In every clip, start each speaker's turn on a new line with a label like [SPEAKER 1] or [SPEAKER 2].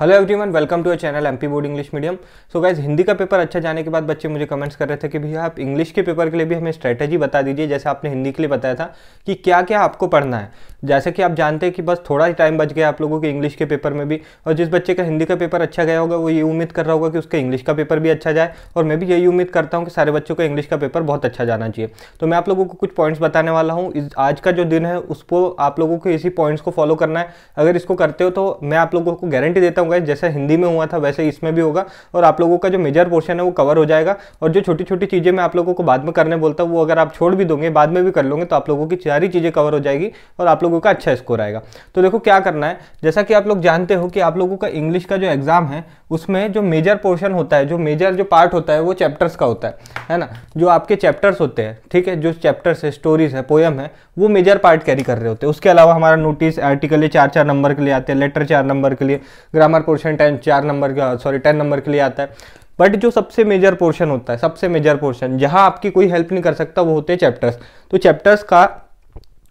[SPEAKER 1] hello everyone welcome to our channel MP board English medium so guys Hindi का paper अच्छा जाने के बाद बच्चे मुझे कमेंट्स कर रहे थे कि भैया आप इंग्लिश के पेपर के लिए भी हमें स्ट्रैटेजी बता दीजिए जैसे आपने हिंदी के लिए बताया था कि क्या क्या आपको पढ़ना है जैसे कि आप जानते हैं कि बस थोड़ा ही टाइम बच गया आप लोगों के इंग्लिश के पेपर में भी और जिस बच्चे का हिंदी का पेपर अच्छा गया होगा वो ये उम्मीद कर रहा होगा कि उसका इंग्लिश का पेपर भी अच्छा जाए और मैं भी यही उम्मीद करता हूँ कि सारे बच्चों का इंग्लिश का पेपर बहुत अच्छा जाना चाहिए तो मैं आप लोगों को कुछ पॉइंट्स बताने वाला हूँ आज का जो दिन है उसको आप लोगों को इसी पॉइंट्स को फॉलो करना है अगर इसको करते हो तो मैं आप लोगों को गारंटी देता हूँ हूँ गाइज जैसे हिंदी में हुआ था वैसे इसमें भी होगा और आप लोगों का जो मेजर पोर्शन है वो कवर हो जाएगा और जो छोटी छोटी चीज़ें मैं आप लोगों को बाद में करने बोलता हूँ वो अगर आप छोड़ भी दोगे बाद में भी कर लोगे तो आप लोगों की सारी चीज़ें कवर हो जाएगी और आप लोगों का अच्छा स्कोर आएगा तो देखो क्या करना है जैसा कि आप लोग जानते हो कि आप लोगों का इंग्लिश का जो एग्ज़ाम है उसमें जो मेजर पोर्शन होता है जो मेजर जो पार्ट होता है वो चैप्टर्स का होता है है ना जो आपके चैप्टर्स होते हैं ठीक है जो चैप्टर्स है स्टोरीज है पोएम है वो मेजर पार्ट कैरी कर रहे होते हैं उसके अलावा हमारा नोटिस आर्टिकल चार चार नंबर के लिए आते हैं लेटर चार नंबर के लिए ग्रामर नंबर पोर्शन टेन चार नंबर का सॉरी टेन नंबर के लिए आता है बट जो सबसे मेजर पोर्शन होता है सबसे मेजर पोर्शन जहां आपकी कोई हेल्प नहीं कर सकता वो होते हैं चैप्टर्स तो चैप्टर्स का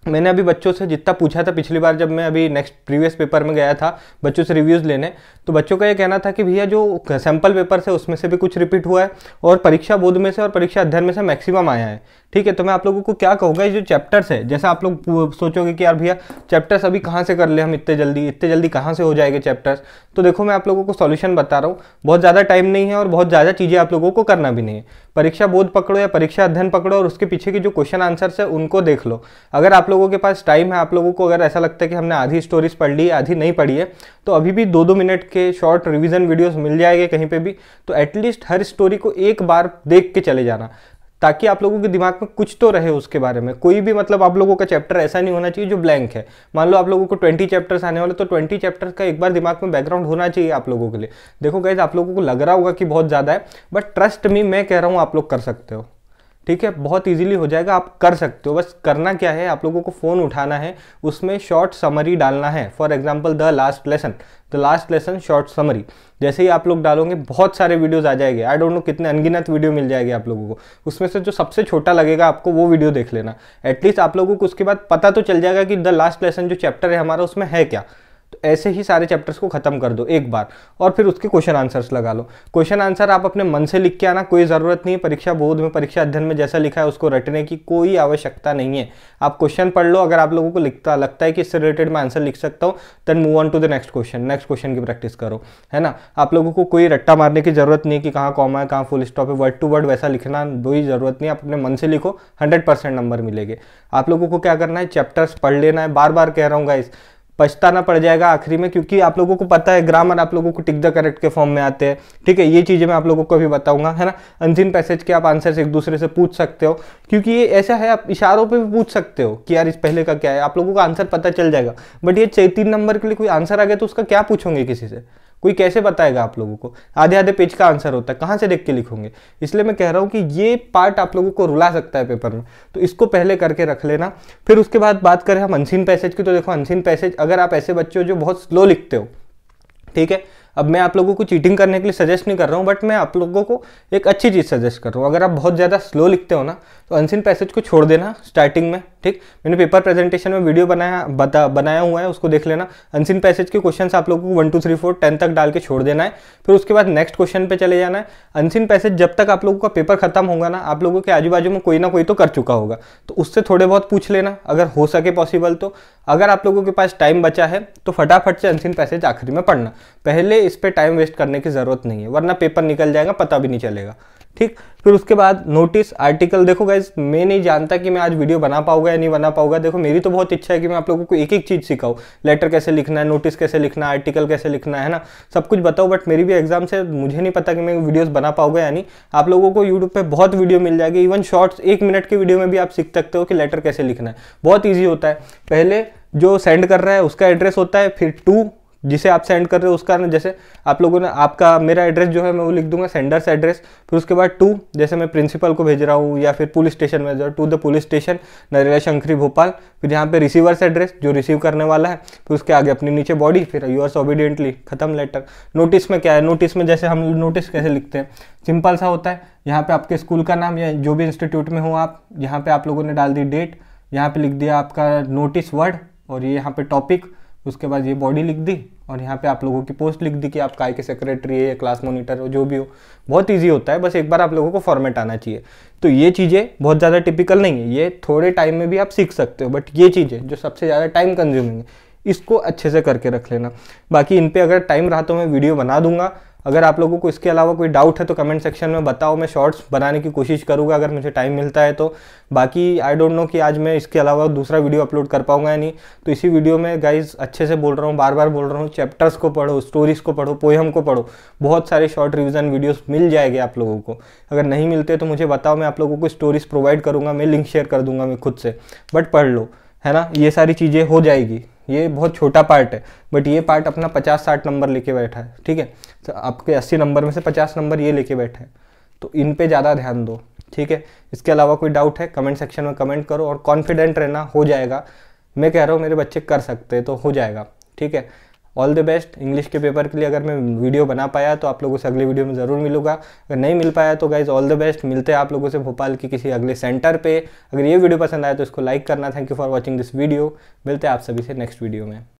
[SPEAKER 1] मैंने अभी बच्चों से जितना पूछा था पिछली बार जब मैं अभी नेक्स्ट प्रीवियस पेपर में गया था बच्चों से रिव्यूज़ लेने तो बच्चों का ये कहना था कि भैया जो सैम्पल पेपर से उसमें से भी कुछ रिपीट हुआ है और परीक्षा बोध में से और परीक्षा अध्ययन में से मैक्सिमम आया है ठीक है तो मैं आप लोगों को क्या कहूँगा ये जो चैप्टर्स है जैसे आप लोग सोचोगे कि यार भैया चैप्टर्स अभी कहाँ से कर ले हम इतने जल्दी इतने जल्दी कहाँ से हो जाएंगे चैप्टर्स तो देखो मैं आप लोगों को सॉल्यूशन बता रहा हूँ बहुत ज़्यादा टाइम नहीं है और बहुत ज़्यादा चीज़ें आप लोगों को करना भी नहीं है परीक्षा बोध पकड़ो या परीक्षा अध्ययन पकड़ो और उसके पीछे की जो क्वेश्चन आंसर है उनको देख लो अगर आप लोगों के पास टाइम है आप लोगों को अगर ऐसा लगता है कि हमने आधी स्टोरीज पढ़ ली आधी नहीं पढ़ी है तो अभी भी दो दो मिनट के शॉर्ट रिविजन वीडियोज मिल जाएंगे कहीं पर भी तो एटलीस्ट हर स्टोरी को एक बार देख के चले जाना ताकि आप लोगों के दिमाग में कुछ तो रहे उसके बारे में कोई भी मतलब आप लोगों का चैप्टर ऐसा नहीं होना चाहिए जो ब्लैंक है मान लो आप लोगों को ट्वेंटी चैप्टर्स आने वाले तो ट्वेंटी चैप्टर्स का एक बार दिमाग में बैकग्राउंड होना चाहिए आप लोगों के लिए देखो गैस आप लोगों को लग रहा होगा कि बहुत ज़्यादा है बट ट्रस्ट मी मैं कह रहा हूँ आप लोग कर सकते हो ठीक है बहुत इजीली हो जाएगा आप कर सकते हो बस करना क्या है आप लोगों को फ़ोन उठाना है उसमें शॉर्ट समरी डालना है for example the last lesson the last lesson short summary जैसे ही आप लोग डालोगे बहुत सारे वीडियोस आ जाएंगे आई डोंट नो कितने अनगिनत वीडियो मिल जाएगी आप लोगों को उसमें से जो सबसे छोटा लगेगा आपको वो वीडियो देख लेना एटलीस्ट आप लोगों को उसके बाद पता तो चल जाएगा कि द लास्ट लेसन जो चैप्टर है हमारा उसमें है क्या तो ऐसे ही सारे चैप्टर्स को ख़त्म कर दो एक बार और फिर उसके क्वेश्चन आंसर्स लगा लो क्वेश्चन आंसर आप अपने मन से लिख के आना कोई ज़रूरत नहीं परीक्षा बोध में परीक्षा अध्ययन में जैसा लिखा है उसको रटने की कोई आवश्यकता नहीं है आप क्वेश्चन पढ़ लो अगर आप लोगों को लिखता लगता है कि इससे रिलेटेड मैं आंसर लिख सकता हूँ then move on to the next question next question की प्रैक्टिस करो है ना आप लोगों को कोई रट्टा मारने की ज़रूरत नहीं है कि कहाँ कॉमा है कहाँ फुल स्टॉप है वर्ड टू वर्ड वैसा लिखना कोई ज़रूरत नहीं आप अपने मन से लिखो हंड्रेड परसेंट नंबर मिलेंगे आप लोगों को क्या करना है चैप्टर्स पढ़ लेना है बार बार कह रहा हूँ गाइस पछताना पड़ जाएगा आखिरी में क्योंकि आप लोगों को पता है ग्रामर आप लोगों को टिक द करेक्ट के फॉर्म में आते हैं ठीक है ये चीज़ें मैं आप लोगों को भी बताऊंगा है ना अंतिम पैसेज के आप आंसर्स एक दूसरे से पूछ सकते हो क्योंकि ये ऐसा है आप इशारों पर भी पूछ सकते हो कि यार इस पहले का क्या है आप लोगों का आंसर पता चल जाएगा बट ये तीन नंबर के लिए कोई आंसर आ गया तो उसका क्या पूछोगे किसी से कोई कैसे बताएगा आप लोगों को आधे आधे पेज का आंसर होता है कहाँ से देख के लिखोगे इसलिए मैं कह रहा हूँ कि ये पार्ट आप लोगों को रुला सकता है पेपर में तो इसको पहले करके रख लेना फिर उसके बाद बात करें हम अनसिन पैसेज की तो देखो अनसिन पैसेज अगर आप ऐसे बच्चे हो जो बहुत स्लो लिखते हो ठीक है अब मैं आप लोगों को चीटिंग करने के लिए सजेस्ट नहीं कर रहा हूँ बट मैं आप लोगों को एक अच्छी चीज़ सजेस्ट कर रहा हूँ अगर आप बहुत ज़्यादा स्लो लिखते हो ना तो अनसिन पैसेज को छोड़ देना स्टार्टिंग में ठीक मैंने पेपर प्रेजेंटेशन में वीडियो बनाया बता बनाया हुआ है उसको देख लेना अनसिन पैसेज के क्वेश्चन आप लोगों को one two three four ten तक डाल के छोड़ देना है फिर उसके बाद नेक्स्ट क्वेश्चन पर चले जाना है अनसिन पैसेज जब तक आप लोगों का पेपर खत्म होगा ना आप लोगों के आजू बाजू में कोई ना कोई तो कर चुका होगा तो उससे थोड़े बहुत पूछ लेना अगर हो सके पॉसिबल तो अगर आप लोगों के पास टाइम बचा है तो फटाफट से अनसिन पैसेज आखिरी में पढ़ना पहले इस पर टाइम वेस्ट करने की ज़रूरत नहीं है वरना पेपर निकल जाएगा पता भी नहीं चलेगा ठीक फिर उसके बाद नोटिस आर्टिकल देखो गाइज मैं नहीं जानता कि मैं आज वीडियो बना पाऊंगा या नहीं बना पाऊंगा देखो मेरी तो बहुत इच्छा है कि मैं आप लोगों को एक एक चीज़ सिखाऊँ लेटर कैसे लिखना है नोटिस कैसे लिखना है आर्टिकल कैसे लिखना है ना सब कुछ बताओ बट मेरी भी एग्जाम से मुझे नहीं पता कि मैं वीडियोज़ बना पाऊंगा या नहीं आप लोगों को यूट्यूब पर बहुत वीडियो मिल जाएगी इवन शॉर्ट्स एक मिनट की वीडियो में भी आप सीख सकते हो कि लेटर कैसे लिखना है बहुत ईजी होता है पहले जो सेंड कर रहा है उसका एड्रेस होता है फिर टू जिसे आप सेंड कर रहे हो उसका ना जैसे आप लोगों ने आपका मेरा एड्रेस जो है मैं वो लिख दूंगा सेंडर्स एड्रेस फिर उसके बाद टू जैसे मैं प्रिंसिपल को भेज रहा हूँ या फिर पुलिस स्टेशन में to the police station Narela Shankari Bhopal फिर यहाँ पे रिसीवर्स एड्रेस जो रिसीव करने वाला है फिर उसके आगे अपने नीचे बॉडी फिर यूर्स ओबीडियंटली खत्म लेटर नोटिस में क्या है नोटिस में जैसे हम नोटिस कैसे लिखते हैं सिंपल सा होता है यहाँ पर आपके स्कूल का नाम या जो भी इंस्टीट्यूट में हो आप यहाँ पर आप लोगों ने डाल दी डेट यहाँ पर लिख दिया आपका नोटिस वर्ड और ये यहाँ पे टॉपिक उसके बाद ये बॉडी लिख दी और यहाँ पे आप लोगों की पोस्ट लिख दी कि आप काय के सेक्रेटरी है या क्लास मोनिटर हो जो भी हो बहुत ईजी होता है बस एक बार आप लोगों को फॉर्मेट आना चाहिए तो ये चीज़ें बहुत ज़्यादा टिपिकल नहीं है ये थोड़े टाइम में भी आप सीख सकते हो बट ये चीज़ें जो सबसे ज़्यादा टाइम कंज्यूमिंग है इसको अच्छे से करके रख लेना बाकी इन पर अगर टाइम रहा तो मैं वीडियो बना दूंगा अगर आप लोगों को इसके अलावा कोई डाउट है तो कमेंट सेक्शन में बताओ मैं शॉर्ट्स बनाने की कोशिश करूँगा अगर मुझे टाइम मिलता है तो बाकी आई डोंट नो कि आज मैं इसके अलावा दूसरा वीडियो अपलोड कर पाऊँगा या नहीं तो इसी वीडियो में गाइज अच्छे से बोल रहा हूँ बार बार बोल रहा हूँ चैप्टर्स को पढ़ो स्टोरीज़ को पढ़ो पोएम को पढ़ो बहुत सारे शॉर्ट रिविज़न वीडियोज़ मिल जाएंगे आप लोगों को अगर नहीं मिलते तो मुझे बताओ मैं आप लोगों को स्टोरीज़ प्रोवाइड करूँगा मैं लिंक शेयर कर दूँगा मैं खुद से बट पढ़ लो है ना ये सारी चीज़ें हो जाएगी ये बहुत छोटा पार्ट है बट ये पार्ट अपना पचास साठ नंबर लेके बैठा है ठीक है तो आपके अस्सी नंबर में से पचास नंबर ये लेके बैठे हैं तो इन पे ज़्यादा ध्यान दो ठीक है इसके अलावा कोई डाउट है कमेंट सेक्शन में कमेंट करो और कॉन्फिडेंट रहना हो जाएगा मैं कह रहा हूँ मेरे बच्चे कर सकते हैं तो हो जाएगा ठीक है ऑल द बेस्ट इंग्लिश के पेपर के लिए अगर मैं वीडियो बना पाया तो आप लोगों से अगले वीडियो में ज़रूर मिलूंगा अगर नहीं मिल पाया तो गाइज़ ऑल द बेस्ट मिलते हैं आप लोगों से भोपाल की किसी अगले सेंटर पे अगर ये वीडियो पसंद आया तो इसको लाइक करना thank you for watching this video मिलते हैं आप सभी से नेक्स्ट वीडियो में